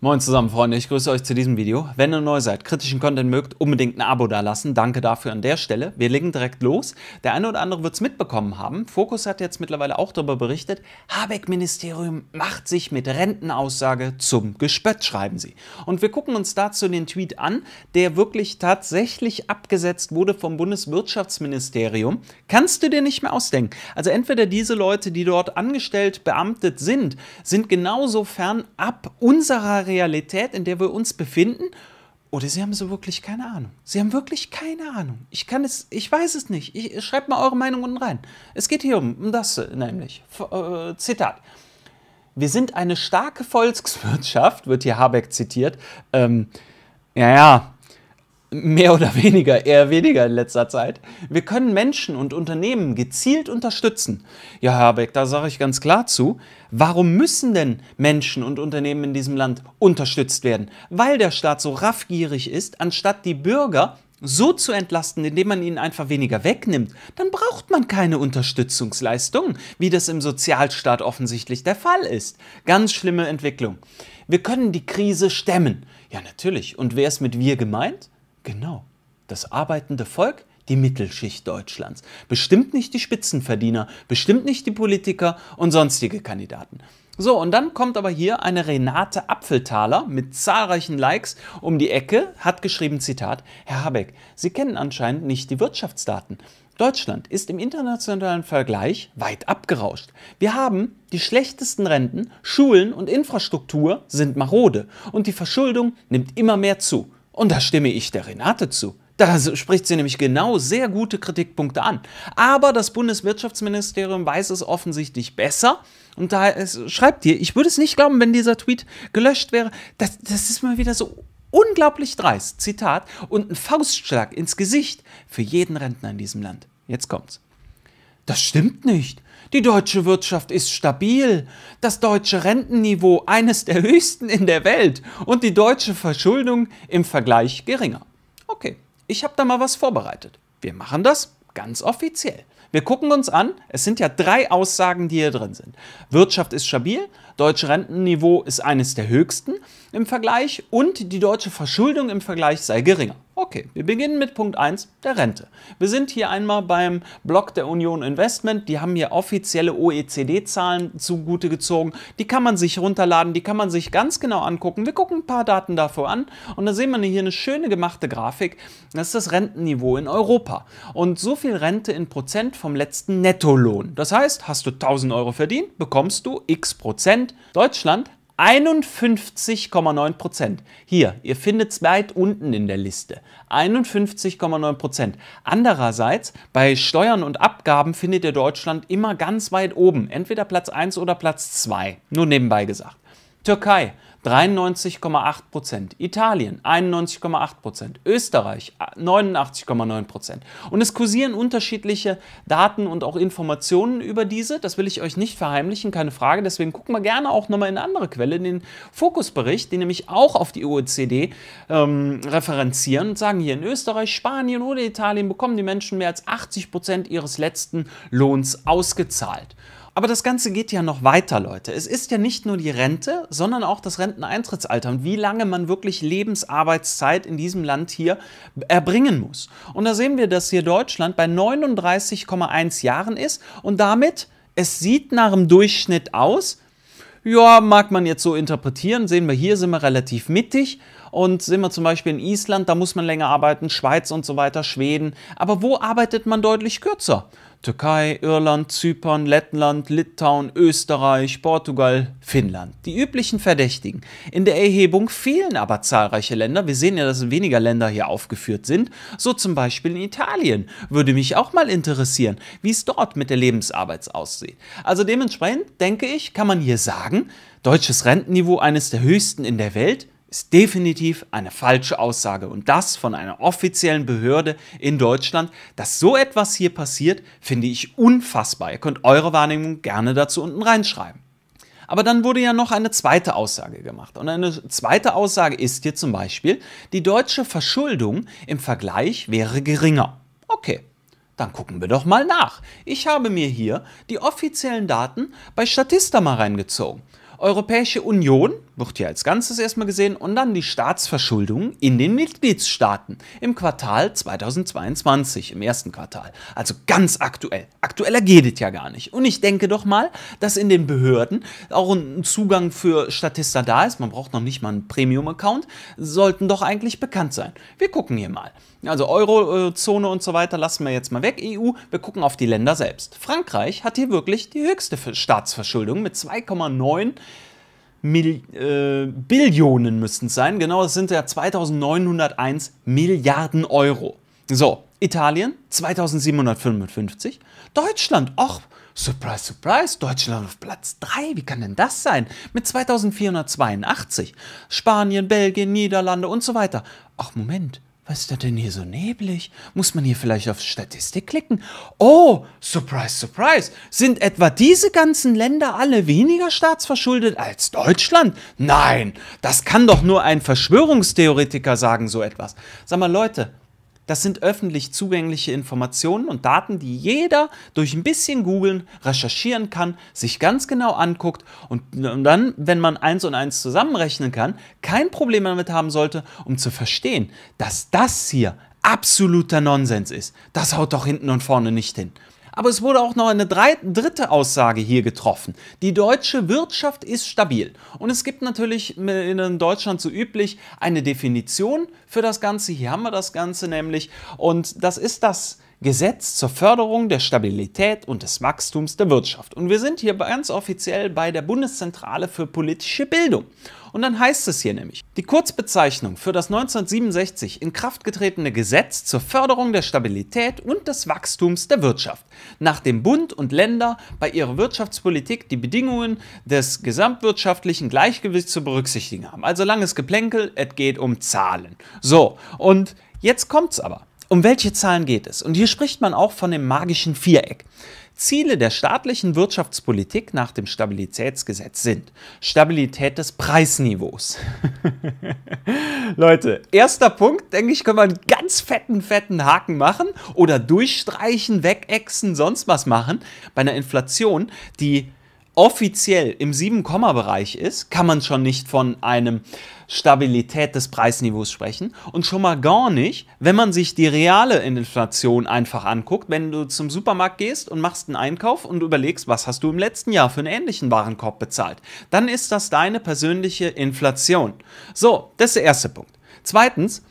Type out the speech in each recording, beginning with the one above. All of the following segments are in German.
Moin zusammen, Freunde, ich grüße euch zu diesem Video. Wenn ihr neu seid, kritischen Content mögt, unbedingt ein Abo da lassen. Danke dafür an der Stelle. Wir legen direkt los. Der eine oder andere wird es mitbekommen haben. Fokus hat jetzt mittlerweile auch darüber berichtet. Habeck-Ministerium macht sich mit Rentenaussage zum Gespött, schreiben sie. Und wir gucken uns dazu den Tweet an, der wirklich tatsächlich abgesetzt wurde vom Bundeswirtschaftsministerium. Kannst du dir nicht mehr ausdenken. Also entweder diese Leute, die dort angestellt, beamtet sind, sind genauso fernab unserer Realität, in der wir uns befinden, oder sie haben so wirklich keine Ahnung. Sie haben wirklich keine Ahnung. Ich kann es, ich weiß es nicht. Ich, schreibt mal eure Meinung unten rein. Es geht hier um, das äh, nämlich. F äh, Zitat. Wir sind eine starke Volkswirtschaft, wird hier Habeck zitiert. Ähm, ja, ja, mehr oder weniger, eher weniger in letzter Zeit. Wir können Menschen und Unternehmen gezielt unterstützen. Ja, Herr Habeck, da sage ich ganz klar zu. Warum müssen denn Menschen und Unternehmen in diesem Land unterstützt werden? Weil der Staat so raffgierig ist, anstatt die Bürger so zu entlasten, indem man ihnen einfach weniger wegnimmt, dann braucht man keine Unterstützungsleistungen, wie das im Sozialstaat offensichtlich der Fall ist. Ganz schlimme Entwicklung. Wir können die Krise stemmen. Ja, natürlich. Und wer ist mit wir gemeint? Genau. Das arbeitende Volk, die Mittelschicht Deutschlands. Bestimmt nicht die Spitzenverdiener, bestimmt nicht die Politiker und sonstige Kandidaten. So, und dann kommt aber hier eine Renate Apfeltaler mit zahlreichen Likes um die Ecke, hat geschrieben, Zitat, Herr Habeck, Sie kennen anscheinend nicht die Wirtschaftsdaten. Deutschland ist im internationalen Vergleich weit abgerauscht. Wir haben die schlechtesten Renten, Schulen und Infrastruktur sind marode und die Verschuldung nimmt immer mehr zu. Und da stimme ich der Renate zu. Da spricht sie nämlich genau sehr gute Kritikpunkte an. Aber das Bundeswirtschaftsministerium weiß es offensichtlich besser. Und da schreibt ihr, ich würde es nicht glauben, wenn dieser Tweet gelöscht wäre. Das, das ist mal wieder so unglaublich dreist. Zitat. Und ein Faustschlag ins Gesicht für jeden Rentner in diesem Land. Jetzt kommt's. Das stimmt nicht. Die deutsche Wirtschaft ist stabil, das deutsche Rentenniveau eines der höchsten in der Welt und die deutsche Verschuldung im Vergleich geringer. Okay, ich habe da mal was vorbereitet. Wir machen das ganz offiziell. Wir gucken uns an, es sind ja drei Aussagen, die hier drin sind. Wirtschaft ist stabil, deutsche Rentenniveau ist eines der höchsten im Vergleich und die deutsche Verschuldung im Vergleich sei geringer. Okay, wir beginnen mit Punkt 1 der Rente. Wir sind hier einmal beim Block der Union Investment. Die haben hier offizielle OECD-Zahlen zugute gezogen. Die kann man sich runterladen, die kann man sich ganz genau angucken. Wir gucken ein paar Daten davor an und da sehen wir hier eine schöne gemachte Grafik. Das ist das Rentenniveau in Europa. Und so viel Rente in Prozent vom letzten Nettolohn. Das heißt, hast du 1000 Euro verdient, bekommst du x Prozent Prozent. Deutschland 51,9 Prozent. Hier, ihr findet es weit unten in der Liste. 51,9 Prozent. Andererseits, bei Steuern und Abgaben findet ihr Deutschland immer ganz weit oben. Entweder Platz 1 oder Platz 2. Nur nebenbei gesagt. Türkei 93,8 Prozent, Italien 91,8 Prozent, Österreich 89,9 Prozent. Und es kursieren unterschiedliche Daten und auch Informationen über diese. Das will ich euch nicht verheimlichen, keine Frage. Deswegen gucken wir gerne auch nochmal in eine andere Quelle, in den Fokusbericht, die nämlich auch auf die OECD ähm, referenzieren und sagen, hier in Österreich, Spanien oder Italien bekommen die Menschen mehr als 80 Prozent ihres letzten Lohns ausgezahlt. Aber das Ganze geht ja noch weiter, Leute. Es ist ja nicht nur die Rente, sondern auch das Renteneintrittsalter und wie lange man wirklich Lebensarbeitszeit in diesem Land hier erbringen muss. Und da sehen wir, dass hier Deutschland bei 39,1 Jahren ist und damit, es sieht nach dem Durchschnitt aus, ja, mag man jetzt so interpretieren, sehen wir hier, sind wir relativ mittig. Und sind wir zum Beispiel in Island, da muss man länger arbeiten, Schweiz und so weiter, Schweden. Aber wo arbeitet man deutlich kürzer? Türkei, Irland, Zypern, Lettland, Litauen, Österreich, Portugal, Finnland. Die üblichen Verdächtigen. In der Erhebung fehlen aber zahlreiche Länder. Wir sehen ja, dass weniger Länder hier aufgeführt sind. So zum Beispiel in Italien. Würde mich auch mal interessieren, wie es dort mit der Lebensarbeit aussieht. Also dementsprechend, denke ich, kann man hier sagen, deutsches Rentenniveau eines der höchsten in der Welt ist definitiv eine falsche Aussage. Und das von einer offiziellen Behörde in Deutschland, dass so etwas hier passiert, finde ich unfassbar. Ihr könnt eure Wahrnehmung gerne dazu unten reinschreiben. Aber dann wurde ja noch eine zweite Aussage gemacht. Und eine zweite Aussage ist hier zum Beispiel, die deutsche Verschuldung im Vergleich wäre geringer. Okay, dann gucken wir doch mal nach. Ich habe mir hier die offiziellen Daten bei Statista mal reingezogen. Europäische Union wird hier als Ganzes erstmal gesehen und dann die Staatsverschuldung in den Mitgliedstaaten im Quartal 2022, im ersten Quartal. Also ganz aktuell. Aktueller geht es ja gar nicht. Und ich denke doch mal, dass in den Behörden auch ein Zugang für Statista da ist. Man braucht noch nicht mal einen Premium-Account. Sollten doch eigentlich bekannt sein. Wir gucken hier mal. Also Eurozone und so weiter lassen wir jetzt mal weg, EU. Wir gucken auf die Länder selbst. Frankreich hat hier wirklich die höchste Staatsverschuldung mit 2,9 Mil äh, Billionen müssten es sein. Genau, es sind ja 2901 Milliarden Euro. So, Italien 2755. Deutschland, ach, surprise, surprise, Deutschland auf Platz 3. Wie kann denn das sein? Mit 2482. Spanien, Belgien, Niederlande und so weiter. Ach, Moment. Was ist da denn hier so neblig? Muss man hier vielleicht auf Statistik klicken? Oh, surprise, surprise. Sind etwa diese ganzen Länder alle weniger staatsverschuldet als Deutschland? Nein, das kann doch nur ein Verschwörungstheoretiker sagen, so etwas. Sag mal, Leute, das sind öffentlich zugängliche Informationen und Daten, die jeder durch ein bisschen Googeln recherchieren kann, sich ganz genau anguckt und dann, wenn man eins und eins zusammenrechnen kann, kein Problem damit haben sollte, um zu verstehen, dass das hier absoluter Nonsens ist. Das haut doch hinten und vorne nicht hin. Aber es wurde auch noch eine dritte Aussage hier getroffen. Die deutsche Wirtschaft ist stabil. Und es gibt natürlich in Deutschland so üblich eine Definition für das Ganze. Hier haben wir das Ganze nämlich. Und das ist das Gesetz zur Förderung der Stabilität und des Wachstums der Wirtschaft. Und wir sind hier ganz offiziell bei der Bundeszentrale für politische Bildung. Und dann heißt es hier nämlich, die Kurzbezeichnung für das 1967 in Kraft getretene Gesetz zur Förderung der Stabilität und des Wachstums der Wirtschaft, nachdem Bund und Länder bei ihrer Wirtschaftspolitik die Bedingungen des gesamtwirtschaftlichen Gleichgewichts zu berücksichtigen haben. Also langes Geplänkel, es geht um Zahlen. So, und jetzt kommt's aber. Um welche Zahlen geht es? Und hier spricht man auch von dem magischen Viereck. Ziele der staatlichen Wirtschaftspolitik nach dem Stabilitätsgesetz sind Stabilität des Preisniveaus. Leute, erster Punkt, denke ich, können wir einen ganz fetten, fetten Haken machen oder durchstreichen, wegexen, sonst was machen. Bei einer Inflation, die offiziell im 7-Komma-Bereich ist, kann man schon nicht von einem Stabilität des Preisniveaus sprechen und schon mal gar nicht, wenn man sich die reale Inflation einfach anguckt, wenn du zum Supermarkt gehst und machst einen Einkauf und überlegst, was hast du im letzten Jahr für einen ähnlichen Warenkorb bezahlt, dann ist das deine persönliche Inflation. So, das ist der erste Punkt. Zweitens,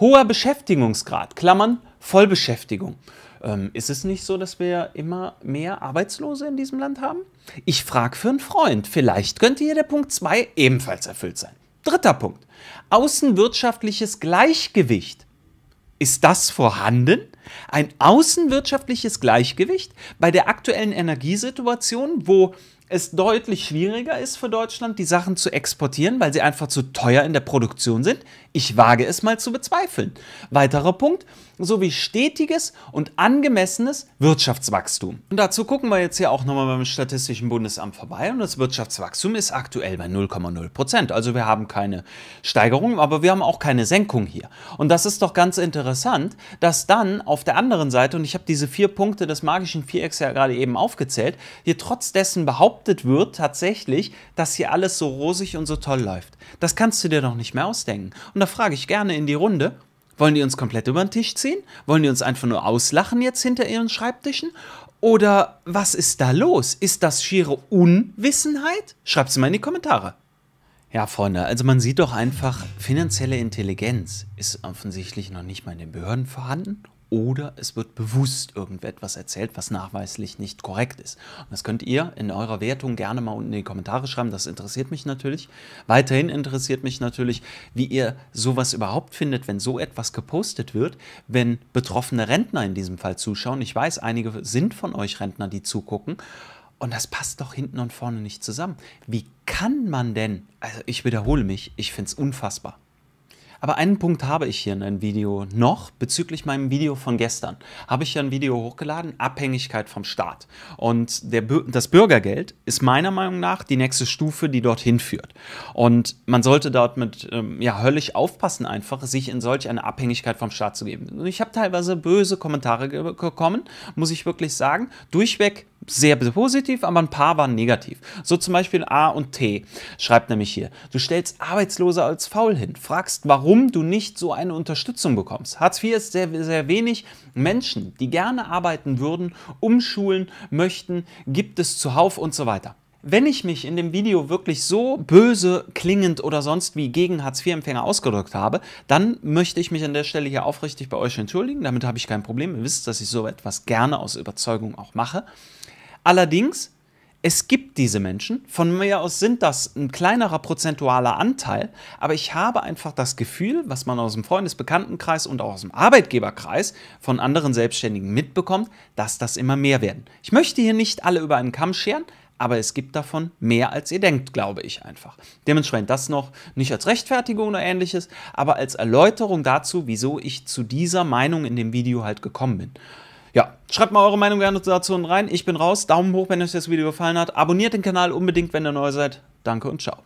hoher Beschäftigungsgrad, Klammern Vollbeschäftigung. Ähm, ist es nicht so, dass wir immer mehr Arbeitslose in diesem Land haben? Ich frage für einen Freund. Vielleicht könnte hier der Punkt 2 ebenfalls erfüllt sein. Dritter Punkt. Außenwirtschaftliches Gleichgewicht. Ist das vorhanden? Ein außenwirtschaftliches Gleichgewicht bei der aktuellen Energiesituation, wo es deutlich schwieriger ist für Deutschland, die Sachen zu exportieren, weil sie einfach zu teuer in der Produktion sind? Ich wage es mal zu bezweifeln. Weiterer Punkt, sowie stetiges und angemessenes Wirtschaftswachstum. Und dazu gucken wir jetzt hier auch nochmal beim Statistischen Bundesamt vorbei und das Wirtschaftswachstum ist aktuell bei 0,0 Prozent. Also wir haben keine Steigerung, aber wir haben auch keine Senkung hier. Und das ist doch ganz interessant, dass dann auf der anderen Seite, und ich habe diese vier Punkte des magischen Vierecks ja gerade eben aufgezählt, hier trotz dessen behauptet wird tatsächlich, dass hier alles so rosig und so toll läuft. Das kannst du dir doch nicht mehr ausdenken. Und da frage ich gerne in die Runde, wollen die uns komplett über den Tisch ziehen? Wollen die uns einfach nur auslachen jetzt hinter ihren Schreibtischen? Oder was ist da los? Ist das schiere Unwissenheit? Schreibt es mal in die Kommentare. Ja, Freunde, also man sieht doch einfach, finanzielle Intelligenz ist offensichtlich noch nicht mal in den Behörden vorhanden oder es wird bewusst irgendetwas erzählt, was nachweislich nicht korrekt ist. Und das könnt ihr in eurer Wertung gerne mal unten in die Kommentare schreiben, das interessiert mich natürlich. Weiterhin interessiert mich natürlich, wie ihr sowas überhaupt findet, wenn so etwas gepostet wird, wenn betroffene Rentner in diesem Fall zuschauen. Ich weiß, einige sind von euch Rentner, die zugucken. Und das passt doch hinten und vorne nicht zusammen. Wie kann man denn, also ich wiederhole mich, ich finde es unfassbar. Aber einen Punkt habe ich hier in einem Video noch bezüglich meinem Video von gestern. Habe ich ja ein Video hochgeladen, Abhängigkeit vom Staat. Und der, das Bürgergeld ist meiner Meinung nach die nächste Stufe, die dorthin führt. Und man sollte dort mit ähm, ja, höllisch aufpassen, einfach sich in solch eine Abhängigkeit vom Staat zu geben. Und Ich habe teilweise böse Kommentare bekommen, muss ich wirklich sagen. Durchweg sehr positiv, aber ein paar waren negativ. So zum Beispiel A und T schreibt nämlich hier, du stellst Arbeitslose als faul hin, fragst, warum du nicht so eine Unterstützung bekommst. Hartz IV ist sehr, sehr wenig. Menschen, die gerne arbeiten würden, umschulen möchten, gibt es zuhauf und so weiter wenn ich mich in dem Video wirklich so böse, klingend oder sonst wie gegen Hartz-IV-Empfänger ausgedrückt habe, dann möchte ich mich an der Stelle hier aufrichtig bei euch entschuldigen. Damit habe ich kein Problem. Ihr wisst, dass ich so etwas gerne aus Überzeugung auch mache. Allerdings, es gibt diese Menschen. Von mir aus sind das ein kleinerer prozentualer Anteil. Aber ich habe einfach das Gefühl, was man aus dem Freundesbekanntenkreis und auch aus dem Arbeitgeberkreis von anderen Selbstständigen mitbekommt, dass das immer mehr werden. Ich möchte hier nicht alle über einen Kamm scheren aber es gibt davon mehr, als ihr denkt, glaube ich einfach. Dementsprechend das noch nicht als Rechtfertigung oder ähnliches, aber als Erläuterung dazu, wieso ich zu dieser Meinung in dem Video halt gekommen bin. Ja, schreibt mal eure Meinung gerne dazu rein. Ich bin raus. Daumen hoch, wenn euch das Video gefallen hat. Abonniert den Kanal unbedingt, wenn ihr neu seid. Danke und ciao.